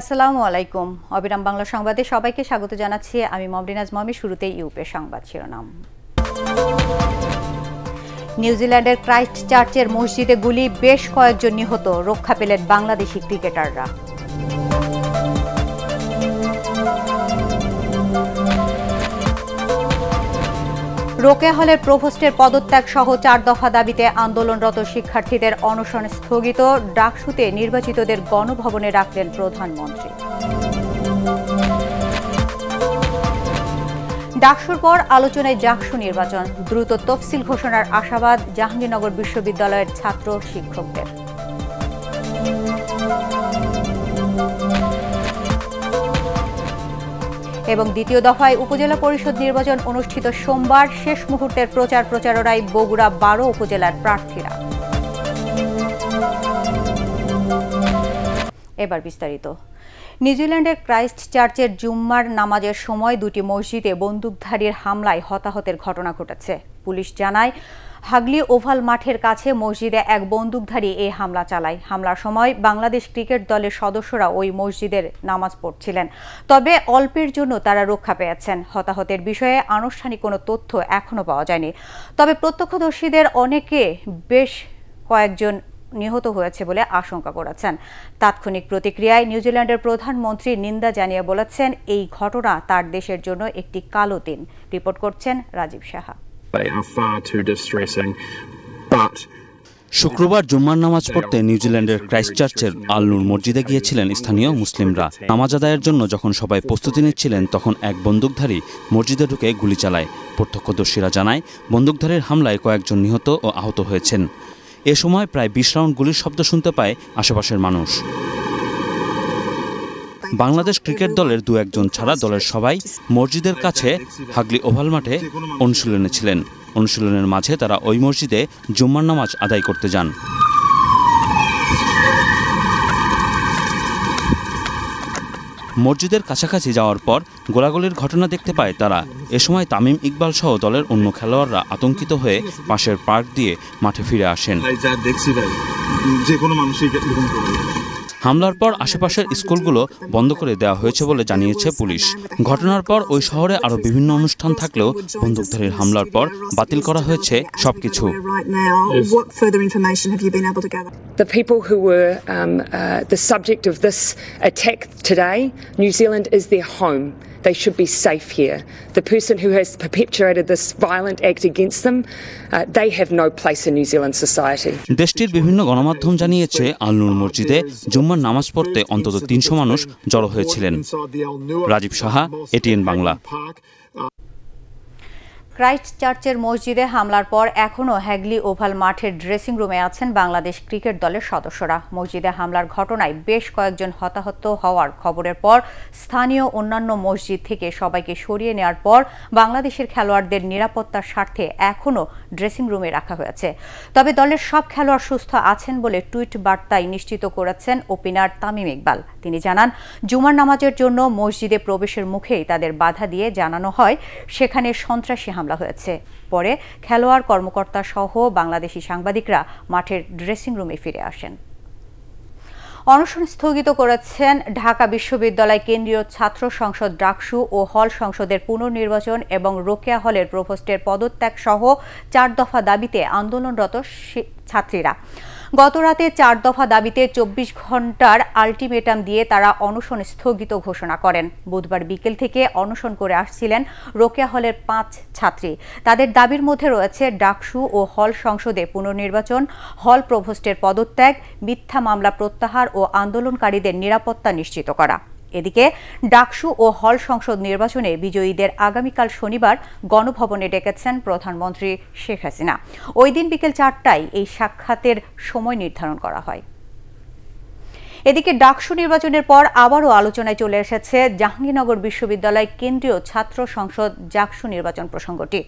আসসালামু আলাইকুম অবিরাম বাংলা সংবাদে সবাইকে স্বাগত জানাচ্ছি আমি মমরিনাজ মমি শুরুতেই ইউপে সংবাদ শিরোনাম নিউজিল্যান্ডের ক্রাইস্ট চার্চের মসজিদে গুলি বেশ কয়েকজন নিহত রক্ষা পেলেন বাংলাদেশি ক্রিকেটাররা রোকে হলের প্রভোস্টের পদত্যাগ সহ চার দফা দাবিতে আন্দোলনরত শিক্ষার্থীদের অনশন স্থগিত ডাকসুতে নির্বাচিতদের গণভবনে রাখলেন প্রধানমন্ত্রী ডাকসুর পর আলোচনায় জাকসু নির্বাচন দ্রুত তফসিল ঘোষণার আশাবাদ জাহাঙ্গীরনগর বিশ্ববিদ্যালয়ের ছাত্র শিক্ষকদের এবং দ্বিতীয় দফায় উপজেলা পরিষদ নির্বাচন অনুষ্ঠিত সোমবার শেষ মুহূর্তের প্রচার প্রচারণায় বগুড়া বারো উপজেলার প্রার্থীরা এবার বিস্তারিত নিউজিল্যান্ডের ক্রাইস্ট চার্চের জুম্মার নামাজের সময় দুটি মসজিদে বন্দুকধারীর হামলায় হতাহতের ঘটনা ঘটেছে পুলিশ জানায় হাগলি ওভাল মাঠের কাছে মসজিদে এক বন্দুকধারী এই হামলা চালায় হামলার সময় বাংলাদেশ ক্রিকেট দলের সদস্যরা ওই মসজিদের নামাজ পড়ছিলেন তবে অল্পের জন্য তারা রক্ষা পেয়েছেন হতাহতের বিষয়ে আনুষ্ঠানিক কোনো তথ্য এখনও পাওয়া যায়নি তবে প্রত্যক্ষদর্শীদের অনেকে বেশ কয়েকজন নিহত হয়েছে বলে আশঙ্কা করেছেন তাৎক্ষণিক প্রতিক্রিয়ায় নিউজিল্যান্ডের প্রধানমন্ত্রী নিন্দা জানিয়ে বলেছেন এই ঘটনা তার দেশের জন্য একটি কালো দিন রিপোর্ট করছেন রাজীব সাহা শুক্রবার জুম্মার নামাজ পড়তে নিউজিল্যান্ডের ক্রাইস্টচার্চের আলনুর মসজিদে গিয়েছিলেন স্থানীয় মুসলিমরা নামাজ আদায়ের জন্য যখন সবাই প্রস্তুতি নিচ্ছিলেন তখন এক বন্দুকধারী মসজিদে ঢুকে গুলি চালায় প্রত্যক্ষদর্শীরা জানায় বন্দুকধারীর হামলায় কয়েকজন নিহত ও আহত হয়েছেন এ সময় প্রায় বিশ রাউন্ড গুলির শব্দ শুনতে পায় আশেপাশের মানুষ বাংলাদেশ ক্রিকেট দলের দু একজন ছাড়া দলের সবাই মসজিদের কাছে হাগলি ওভাল মাঠে অনুশীলনে ছিলেন অনুশীলনের মাঝে তারা ওই মসজিদে জুম্মার নামাজ আদায় করতে যান মসজিদের কাছাকাছি যাওয়ার পর গোলাগুলির ঘটনা দেখতে পায় তারা এ সময় তামিম ইকবাল সহ দলের অন্য খেলোয়াড়রা আতঙ্কিত হয়ে পাশের পার্ক দিয়ে মাঠে ফিরে আসেন হামলার পর আশেপাশের স্কুলগুলো বন্ধ করে দেওয়া হয়েছে বলে জানিয়েছে পুলিশ ঘটনার পর ওই শহরে আরও বিভিন্ন অনুষ্ঠান থাকলেও বন্দুকধারীর হামলার পর বাতিল করা হয়েছে সবকিছু The people who were um, uh, the subject of this attack today, New Zealand is their home. They should be safe here. The person who has perpetuated this violent act against them, uh, they have no place in New Zealand society. দেশটির বিভিন্ন গণমাধ্যম জানিয়েছে আল নূর মসজিদে জুম্মার নামাজ পড়তে অন্তত তিনশো মানুষ জড়ো হয়েছিলেন রাজীব সাহা এটিএন বাংলা ক্রাইস্ট চার্চের মসজিদে হামলার পর এখনও হ্যাগলি ওভাল মাঠের ড্রেসিং রুমে আছেন বাংলাদেশ ক্রিকেট দলের সদস্যরা মসজিদে হামলার ঘটনায় বেশ কয়েকজন হতাহত হওয়ার খবরের পর স্থানীয় অন্যান্য মসজিদ থেকে সবাইকে সরিয়ে নেওয়ার পর বাংলাদেশের খেলোয়াড়দের নিরাপত্তার স্বার্থে এখনও ড্রেসিং রুমে রাখা হয়েছে তবে দলের সব খেলোয়াড় সুস্থ আছেন বলে টুইট বার্তায় নিশ্চিত করেছেন ওপেনার তামিম ইকবাল তিনি জানান জুমার নামাজের জন্য মসজিদে প্রবেশের মুখেই তাদের বাধা দিয়ে জানানো হয় সেখানে সন্ত্রাসী হামলা হামলা হয়েছে পরে খেলোয়াড় কর্মকর্তা সহ বাংলাদেশি সাংবাদিকরা মাঠের ড্রেসিং রুমে ফিরে আসেন অনশন স্থগিত করেছেন ঢাকা বিশ্ববিদ্যালয় কেন্দ্রীয় ছাত্র সংসদ ডাকসু ও হল সংসদের পুনর্নির্বাচন এবং রোকেয়া হলের প্রভোস্টের পদত্যাগ সহ চার দফা দাবিতে আন্দোলনরত ছাত্রীরা গতরাতে চার দফা দাবিতে চব্বিশ ঘন্টার আলটিমেটাম দিয়ে তারা অনশন স্থগিত ঘোষণা করেন বুধবার বিকেল থেকে অনশন করে আসছিলেন রোকেয়া হলের পাঁচ ছাত্রী তাদের দাবির মধ্যে রয়েছে ডাকসু ও হল সংসদে পুনর্নির্বাচন হল প্রভোস্টের পদত্যাগ মিথ্যা মামলা প্রত্যাহার ও আন্দোলনকারীদের নিরাপত্তা নিশ্চিত করা এদিকে ডাকসু ও হল সংসদ নির্বাচনে বিজয়ীদের আগামীকাল শনিবার গণভবনে ডেকেছেন প্রধানমন্ত্রী শেখ হাসিনা ওই দিন বিকেল চারটায় এই সাক্ষাতের সময় নির্ধারণ করা হয় এদিকে ডাকসু নির্বাচনের পর আবারও আলোচনায় চলে এসেছে জাহাঙ্গীরনগর বিশ্ববিদ্যালয় কেন্দ্রীয় ছাত্র সংসদ জাকসু নির্বাচন প্রসঙ্গটি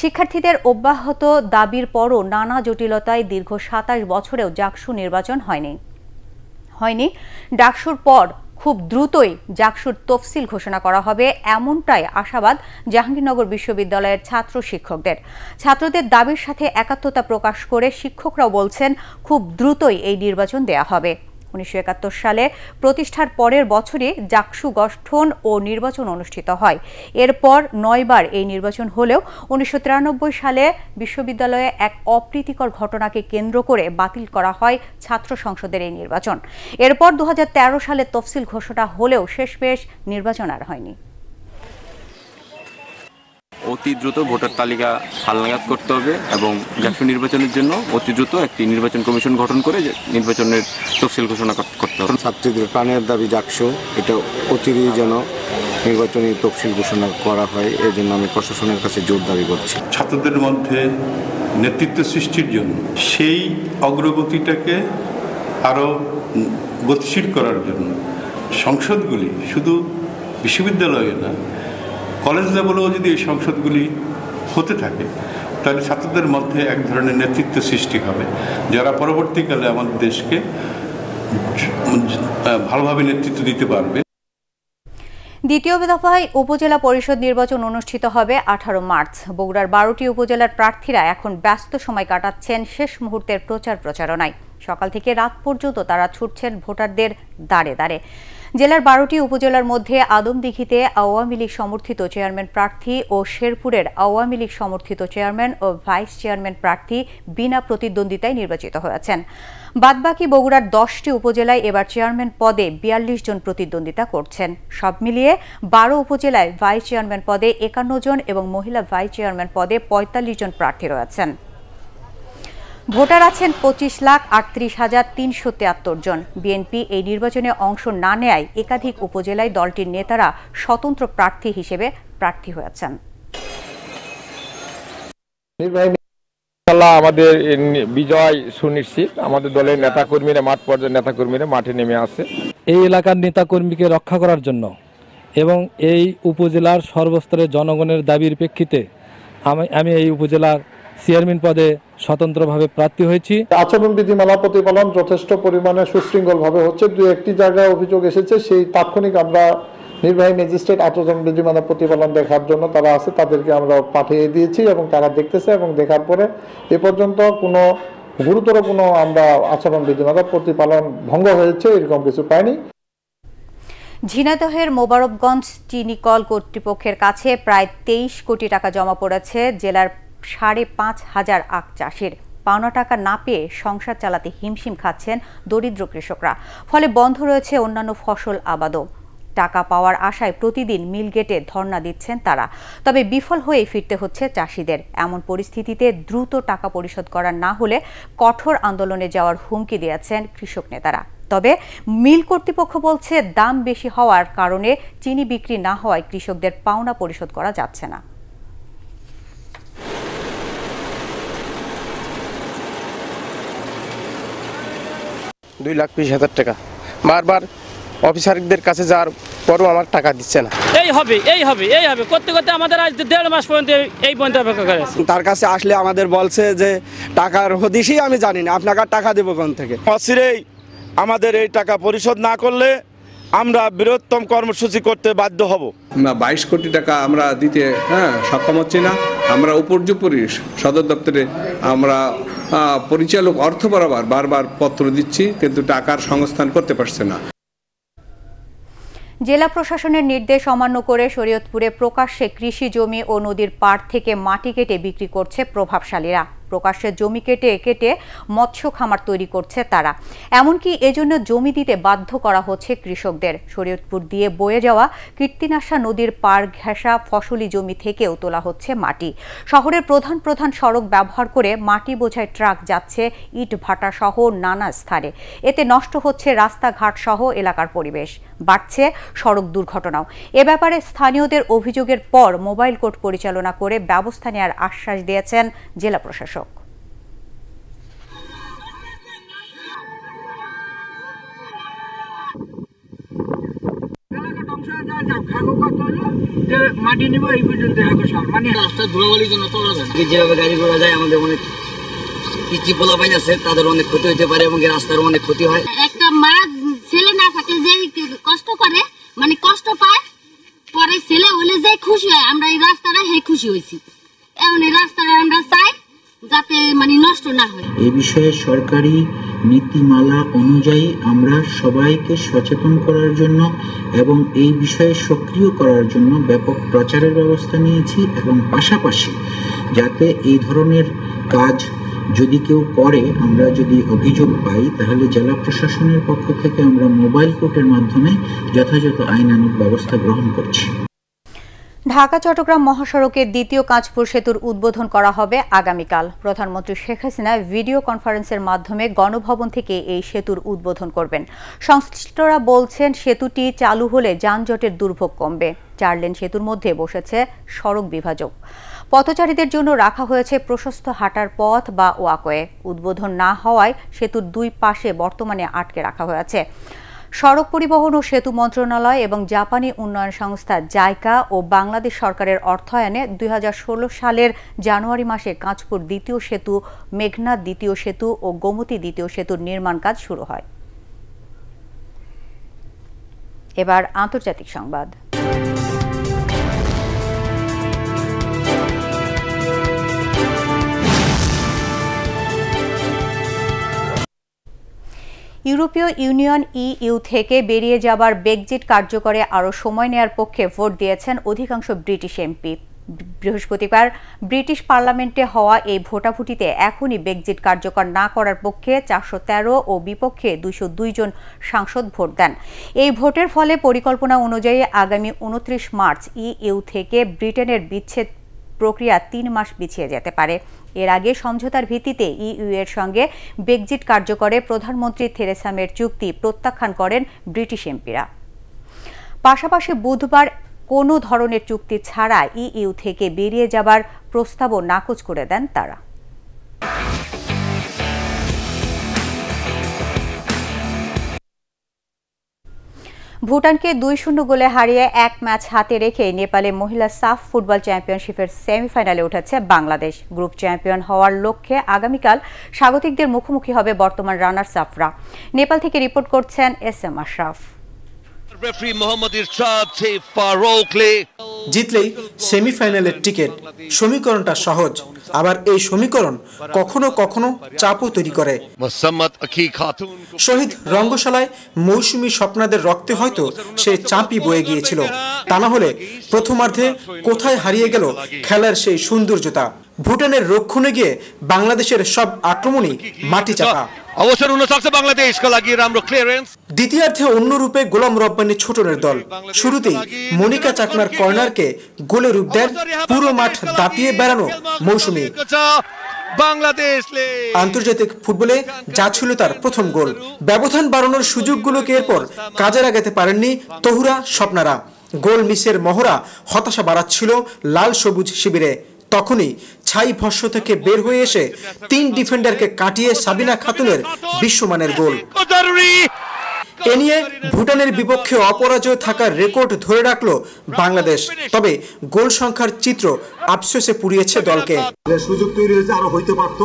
শিক্ষার্থীদের অব্যাহত দাবির পরও নানা জটিলতায় দীর্ঘ সাতাশ বছরেও জাকসু নির্বাচন হয়নি হয়নি ডাকসুর পর খুব দ্রুতই জাকসুর তফসিল ঘোষণা করা হবে এমনটাই আশাবাদ জাহাঙ্গীরনগর বিশ্ববিদ্যালয়ের ছাত্র শিক্ষকদের ছাত্রদের দাবির সাথে একাত্মতা প্রকাশ করে শিক্ষকরাও বলছেন খুব দ্রুতই এই নির্বাচন দেয়া হবে উনিশশো সালে প্রতিষ্ঠার পরের বছরে জাকসু গঠন ও নির্বাচন অনুষ্ঠিত হয় এরপর নয়বার এই নির্বাচন হলেও উনিশশো সালে বিশ্ববিদ্যালয়ে এক অপ্রীতিকর ঘটনাকে কেন্দ্র করে বাতিল করা হয় ছাত্র সংসদের এই নির্বাচন এরপর দু সালে তফসিল ঘোষণা হলেও শেষমেশ নির্বাচন আর হয়নি অতি দ্রুত ভোটার তালিকা হালনাগাদ করতে হবে এবং জাতীয় নির্বাচনের জন্য অতি দ্রুত একটি নির্বাচন কমিশন গঠন করে নির্বাচনের তফসিল ঘোষণা করতে হবে ছাত্রীদের প্রাণের দাবি জাকসো এটা অতি যেন নির্বাচনী তফসিল ঘোষণা করা হয় এই জন্য আমি প্রশাসনের কাছে জোর দাবি করছি ছাত্রদের মধ্যে নেতৃত্ব সৃষ্টির জন্য সেই অগ্রগতিটাকে আরও গতিশীল করার জন্য সংসদগুলি শুধু বিশ্ববিদ্যালয়ে না কলেজ লেভেলেও যদি এই সংসদগুলি হতে থাকে তাহলে ছাত্রদের মধ্যে এক ধরনের নেতৃত্ব সৃষ্টি হবে যারা পরবর্তীকালে আমাদের দেশকে ভালোভাবে নেতৃত্ব দিতে পারবে দ্বিতীয় দফায় উপজেলা পরিষদ নির্বাচন অনুষ্ঠিত হবে আঠারো মার্চ বগুড়ার বারোটি উপজেলার প্রার্থীরা এখন ব্যস্ত সময় কাটাচ্ছেন শেষ মুহূর্তের প্রচার প্রচারণায় সকাল থেকে রাত পর্যন্ত তারা ছুটছেন ভোটারদের দাঁড়ে দাঁড়ে জেলার বারোটি উপজেলার মধ্যে আদমদিঘিতে আওয়ামী লীগ সমর্থিত চেয়ারম্যান প্রার্থী ও শেরপুরের আওয়ামী লীগ সমর্থিত চেয়ারম্যান ও ভাইস চেয়ারম্যান প্রার্থী বিনা প্রতিদ্বন্দ্বিতায় নির্বাচিত হয়েছেন বাদবাকি বগুড়ার দশটি উপজেলায় এবার চেয়ারম্যান পদে বিয়াল্লিশ জন প্রতিদ্বন্দ্বিতা করছেন সব মিলিয়ে বারো উপজেলায় ভাইস চেয়ারম্যান পদে একান্ন জন এবং মহিলা ভাইস চেয়ারম্যান পদে পঁয়তাল্লিশ জন প্রার্থী রয়েছেন ভোটার আছেন পঁচিশ লাখ আটত্রিশ হাজার তিনশো তিয়াত্তর জন বিএনপি এই নির্বাচনে অংশ না নেয় একাধিক উপজেলায় দলটির নেতারা স্বতন্ত্র প্রার্থী হিসেবে প্রার্থী হয়েছেন আমাদের বিজয় সুনিশ্চিত আমাদের দলের নেতাকর্মীরা মাঠ পর্যায়ে নেতাকর্মীরা মাঠে নেমে আসে এই এলাকার নেতাকর্মীকে রক্ষা করার জন্য এবং এই উপজেলার সর্বস্তরের জনগণের দাবির প্রেক্ষিতে আমি আমি এই উপজেলার চেয়ারম্যান পদে স্বতন্ত্রভাবে প্রার্থী হয়েছি আচরণ বিধিমালা প্রতিপালন যথেষ্ট পরিমাণে ভাবে হচ্ছে দু একটি জায়গায় অভিযোগ এসেছে সেই তাৎক্ষণিক আমরা নির্বাহী ম্যাজিস্ট্রেট আচরণ বিধিমালা প্রতিপালন দেখার জন্য তারা আছে তাদেরকে আমরা পাঠিয়ে দিয়েছি এবং তারা দেখতেছে এবং দেখার পরে এ পর্যন্ত কোনো গুরুতর কোনো আমরা আচরণ বিধিমালা প্রতিপালন ভঙ্গ হয়েছে এরকম কিছু পাইনি ঝিনাদহের মোবারকগঞ্জ চিনিকল কর্তৃপক্ষের কাছে প্রায় তেইশ কোটি টাকা জমা পড়েছে জেলার সাড়ে পাঁচ হাজার আখ চাষের পাওনা টাকা না পেয়ে সংসার চালাতে হিমশিম খাচ্ছেন দরিদ্র কৃষকরা ফলে বন্ধ রয়েছে অন্যান্য ফসল আবাদও টাকা পাওয়ার আশায় প্রতিদিন মিলগেটে ধর্ণা দিচ্ছেন তারা তবে বিফল হয়ে ফিরতে হচ্ছে চাষিদের এমন পরিস্থিতিতে দ্রুত টাকা পরিশোধ করা না হলে কঠোর আন্দোলনে যাওয়ার হুমকি দিয়েছেন কৃষক নেতারা তবে মিল কর্তৃপক্ষ বলছে দাম বেশি হওয়ার কারণে চিনি বিক্রি না হওয়ায় কৃষকদের পাওনা পরিশোধ করা যাচ্ছে না দুই লাখ বিশ হাজার টাকা বারবার অফিসারদের কাছে যাওয়ার পরও আমার টাকা দিচ্ছে না এই হবে এই হবে এই হবে করতে করতে আমাদের আজ দেড় মাস পর্যন্ত এই পর্যন্ত অপেক্ষা করে তার কাছে আসলে আমাদের বলছে যে টাকার হদিসই আমি জানি না আপনাকে টাকা দেবো কোন থেকে অচিরেই আমাদের এই টাকা পরিশোধ না করলে আমরা বৃহত্তম কর্মসূচি করতে বাধ্য হব বাইশ কোটি টাকা আমরা দিতে হ্যাঁ সক্ষম হচ্ছি না আমরা উপর্যুপরি সদর দপ্তরে আমরা পরিচালক অর্থ বরাবর বারবার পত্র দিচ্ছি কিন্তু টাকার সংস্থান করতে পারছে না জেলা প্রশাসনের নির্দেশ অমান্য করে শরীয়তপুরে প্রকাশ্যে কৃষি জমি ও নদীর পাড় থেকে মাটি কেটে বিক্রি করছে প্রভাবশালীরা প্রকাশ্যে জমি কেটে কেটে মৎস্য খামার তৈরি করছে তারা এমনকি এজন্য জমি দিতে বাধ্য করা হচ্ছে কৃষকদের শরীয়তপুর দিয়ে বয়ে যাওয়া কীর্তিনাশা নদীর পার ঘেঁষা ফসলি জমি থেকেও তোলা হচ্ছে মাটি শহরের প্রধান প্রধান সড়ক ব্যবহার করে মাটি বোঝায় ট্রাক যাচ্ছে ইট ভাটা সহ নানা স্থানে এতে নষ্ট হচ্ছে রাস্তাঘাট সহ এলাকার পরিবেশ বাড়ছে সড়ক দুর্ঘটনাও এ ব্যাপারে স্থানীয়দের অভিযোগের পর মোবাইল কোর্ট পরিচালনা করে ব্যবস্থা নেওয়ার আশ্বাস দিয়েছেন জেলা প্রশাসক তাদের অনেক ক্ষতি পারে এবং রাস্তার অনেক ক্ষতি হয় একটা মা ছেলে না যে কষ্ট করে মানে কষ্ট পায় পরে ছেলে হলে খুশি হয় আমরা এই রাস্তাটা হে খুশি হয়েছি এখন এই রাস্তাটা আমরা চাই যাতে মানে নষ্ট না হয় এ বিষয়ে সরকারি নীতিমালা অনুযায়ী আমরা সবাইকে সচেতন করার জন্য এবং এই বিষয়ে সক্রিয় করার জন্য ব্যাপক প্রচারের ব্যবস্থা নিয়েছি এবং পাশাপাশি যাতে এই ধরনের কাজ যদি কেউ করে আমরা যদি অভিযোগ পাই তাহলে জেলা প্রশাসনের পক্ষ থেকে আমরা মোবাইল কোর্টের মাধ্যমে যথাযথ আইনানুক ব্যবস্থা গ্রহণ করছি ঢাকা চট্টগ্রাম মহাসড়কের দ্বিতীয় কাঁচপুর সেতুর উদ্বোধন করা হবে আগামীকাল প্রধানমন্ত্রী শেখ হাসিনা ভিডিও কনফারেন্সের মাধ্যমে গণভবন থেকে এই সেতুর উদ্বোধন করবেন সংশ্লিষ্টরা বলছেন সেতুটি চালু হলে যানজটের দুর্ভোগ কমবে চার লেন সেতুর মধ্যে বসেছে সড়ক বিভাজক পথচারীদের জন্য রাখা হয়েছে প্রশস্ত হাঁটার পথ বা ওয়াকওয়ে উদ্বোধন না হওয়ায় সেতুর দুই পাশে বর্তমানে আটকে রাখা হয়েছে সড়ক পরিবহন ও সেতু মন্ত্রণালয় এবং জাপানি উন্নয়ন সংস্থা জায়কা ও বাংলাদেশ সরকারের অর্থায়নে দুই সালের জানুয়ারি মাসে কাঁচপুর দ্বিতীয় সেতু মেঘনা দ্বিতীয় সেতু ও গোমতী দ্বিতীয় সেতুর নির্মাণ কাজ শুরু হয় এবার আন্তর্জাতিক সংবাদ ইউরোপীয় ইউনিয়ন ইইউ থেকে বেরিয়ে যাবার ব্রেকজিট কার্যকরে আরও সময় নেয়ার পক্ষে ভোট দিয়েছেন অধিকাংশ ব্রিটিশ এমপি বৃহস্পতিবার ব্রিটিশ পার্লামেন্টে হওয়া এই ভোটাভুটিতে এখনই ব্রেকজিট কার্যকর না করার পক্ষে চারশো তেরো ও বিপক্ষে দুইশো জন সাংসদ ভোট দেন এই ভোটের ফলে পরিকল্পনা অনুযায়ী আগামী উনত্রিশ মার্চ ইইউ থেকে ব্রিটেনের বিচ্ছেদ প্রক্রিয়া তিন মাস পিছিয়ে যেতে পারে এর আগে সমঝোতার ভিত্তিতে ইউ এর সঙ্গে ব্রেকজিট কার্যকরে প্রধানমন্ত্রী থেরেসামের চুক্তি প্রত্যাখ্যান করেন ব্রিটিশ এমপিরা পাশাপাশি বুধবার কোনো ধরনের চুক্তি ছাড়া ইইউ থেকে বেরিয়ে যাবার প্রস্তাবও নাকচ করে দেন তারা ভুটানকে দুই শূন্য গোলে হারিয়ে এক ম্যাচ হাতে রেখে নেপালে মহিলা সাফ ফুটবল চ্যাম্পিয়নশিপের সেমিফাইনালে উঠেছে বাংলাদেশ গ্রুপ চ্যাম্পিয়ন হওয়ার লক্ষ্যে আগামীকাল স্বাগতিকদের মুখোমুখি হবে বর্তমান রানার্স আফরা নেপাল থেকে রিপোর্ট করছেন S M Ashraf referee Mohammad Irshad সেই ফারোকলে জিতলেই সেমিফাইনালের টিকিট সমীকরণটা সহজ আবার এই সমীকরণ কখনো কখনো চাপও তৈরি করে শহীদ রঙ্গশালায় মৌসুমী স্বপ্নাদের রক্তে হয়তো সে চাপি বয়ে গিয়েছিল তা না হলে প্রথমার্ধে কোথায় হারিয়ে গেল খেলার সেই সৌন্দর্যতা ভুটানের রক্ষণে গিয়ে বাংলাদেশের সব আক্রমণই মাটি চাপা অবসর উনষাট বাংলাদেশ লাগিয়ে রামরো ক্লিয়ারেন্স দ্বিতীয়ার্ধে অন্যরূপে গোলাম রব্বানি ছোটনের দল শুরুতেই মনিকা চাকমার কর্নারকে গোলে রূপ দেন পুরো মাঠ দাপিয়ে বেড়ানো মৌসুমি আন্তর্জাতিক ফুটবলে যা ছিল তার প্রথম গোল ব্যবধান বাড়ানোর সুযোগগুলোকে এরপর কাজে লাগাতে পারেননি তহুরা স্বপ্নারা গোল মিসের মহড়া হতাশা বাড়াচ্ছিল লাল সবুজ শিবিরে তখনই ছাই ভস্য থেকে বের হয়ে এসে তিন ডিফেন্ডারকে কাটিয়ে সাবিনা খাতুনের বিশ্বমানের গোল এ নিয়ে ভুটানের বিপক্ষে অপরাজয় থাকার রেকর্ড ধরে রাখল বাংলাদেশ তবে গোল সংখ্যার চিত্র আফসোসে পুড়িয়েছে দলকে সুযোগ তৈরি হয়েছে আরো হইতে পারত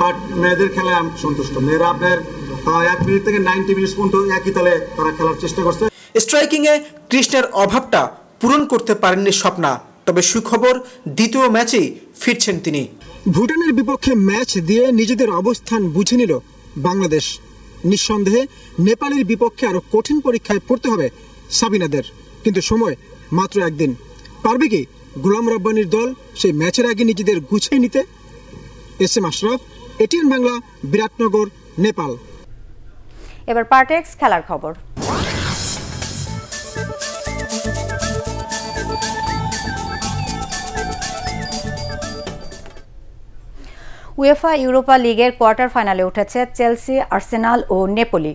বাট মেয়েদের খেলায় আমি সন্তুষ্ট মেয়েরা আপনার এক মিনিট থেকে নাইনটি মিনিট পর্যন্ত একই তালে তারা খেলার চেষ্টা করছে স্ট্রাইকিংয়ে কৃষ্ণের অভাবটা পূরণ করতে পারেননি স্বপ্না তবে সুখবর দ্বিতীয় ম্যাচেই ফিরছেন তিনি ভুটানের বিপক্ষে ম্যাচ দিয়ে নিজেদের অবস্থান বুঝে নিল বাংলাদেশ নিঃসন্দেহে নেপালের বিপক্ষে আরও কঠিন পরীক্ষায় পড়তে হবে সাবিনাদের কিন্তু সময় মাত্র একদিন পারবে কি গোলাম রব্বানির দল সেই ম্যাচের আগে নিজেদের গুছিয়ে নিতে S M Ashraf ATN Bangla Biratnagar Nepal এবার পার্টেক্স খেলার খবর উয়েফা ইউরোপা লিগের কোয়ার্টার ফাইনালে উঠেছে চেলসি আর্সেনাল ও নেপোলি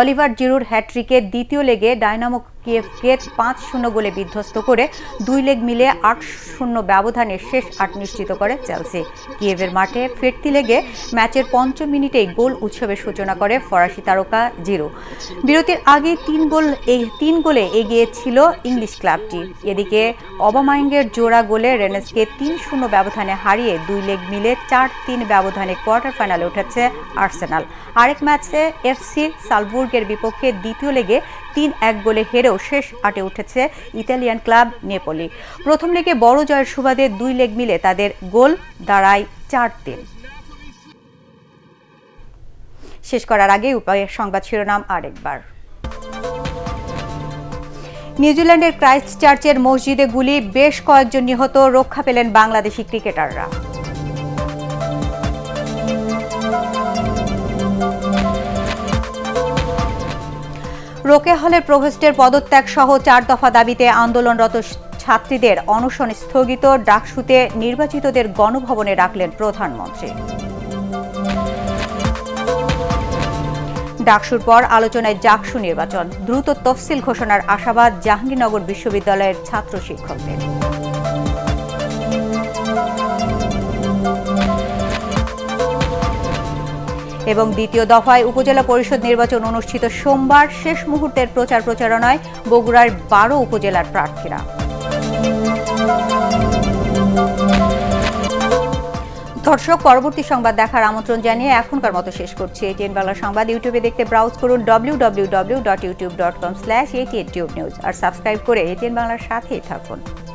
অলিভার জিরুর হ্যাট্রিকের দ্বিতীয় লেগে ডায়নামো কিয়েভকে পাঁচ শূন্য গোলে বিধ্বস্ত করে দুই লেগ মিলে আট শূন্য ব্যবধানে শেষ আট নিশ্চিত করে চেলসি কিয়েভের মাঠে ফিরতি লেগে ম্যাচের পঞ্চম মিনিটেই গোল উৎসবের সূচনা করে ফরাসি তারকা জিরো বিরতির আগে তিন গোল এই তিন গোলে এগিয়ে ছিল ইংলিশ ক্লাবটি এদিকে অবামাইঙ্গের জোড়া গোলে রেনেসকে তিন শূন্য ব্যবধানে হারিয়ে দুই লেগ মিলে চার তিন ব্যবধানে কোয়ার্টার ফাইনালে উঠেছে আর্সেনাল আরেক ম্যাচে এফসি সালবুর্গের বিপক্ষে দ্বিতীয় লেগে তিন এক গোলে হেরেও শেষ আটে উঠেছে ইতালিয়ান ক্লাব নেপোলি প্রথম লেগে বড় জয়ের সুবাদে দুই লেগ মিলে তাদের গোল দাঁড়ায় চার তিন শেষ করার আগে উপায় সংবাদ শিরোনাম আরেকবার নিউজিল্যান্ডের ক্রাইস্ট চার্চের মসজিদে গুলি বেশ কয়েকজন নিহত রক্ষা পেলেন বাংলাদেশি ক্রিকেটাররা রোকে হলের প্রভোস্টের পদত্যাগ সহ চার দফা দাবিতে আন্দোলনরত ছাত্রীদের অনশন স্থগিত ডাকসুতে নির্বাচিতদের গণভবনে রাখলেন প্রধানমন্ত্রী ডাকসুর পর আলোচনায় জাকসু নির্বাচন দ্রুত তফসিল ঘোষণার আশাবাদ জাহাঙ্গীরনগর বিশ্ববিদ্যালয়ের ছাত্র শিক্ষকদের এবং দ্বিতীয় দফায় উপজেলা পরিষদ নির্বাচন অনুষ্ঠিত সোমবার শেষ মুহূর্তের প্রচার প্রচারণায় বগুড়ার বারো উপজেলার প্রার্থীরা দর্শক পরবর্তী সংবাদ দেখার আমন্ত্রণ জানিয়ে এখনকার মতো শেষ করছি এটিএন বাংলা সংবাদ ইউটিউবে দেখতে ব্রাউজ করুন W W W dot YouTube dot com slash ATN tube news আর সাবস্ক্রাইব করে এটিএন বাংলার সাথেই থাকুন